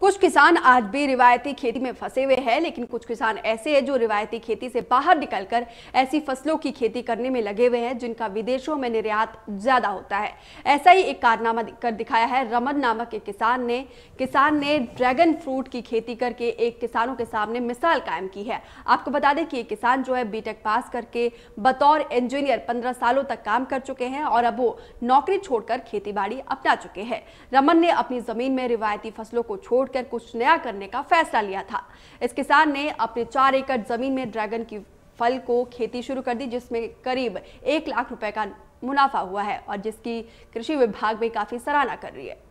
कुछ किसान आज भी रिवायती खेती में फंसे हुए हैं लेकिन कुछ किसान ऐसे हैं जो रिवायती खेती से बाहर निकलकर ऐसी फसलों की खेती करने में लगे हुए हैं जिनका विदेशों में निर्यात ज्यादा होता है ऐसा ही एक कारनामा कर दिखाया है रमन नामक एक किसान ने किसान ने ड्रैगन फ्रूट की खेती करके एक किसानों के सामने मिसाल कायम की है आपको बता दें कि ये किसान जो है बीटेक पास करके बतौर इंजीनियर पंद्रह सालों तक काम कर चुके हैं और अब वो नौकरी छोड़कर खेती अपना चुके हैं रमन ने अपनी जमीन में रिवायती फसलों को छोड़ छोड़कर कुछ नया करने का फैसला लिया था इस किसान ने अपने चार एकड़ जमीन में ड्रैगन की फल को खेती शुरू कर दी जिसमें करीब एक लाख रुपए का मुनाफा हुआ है और जिसकी कृषि विभाग भी काफी सराहना कर रही है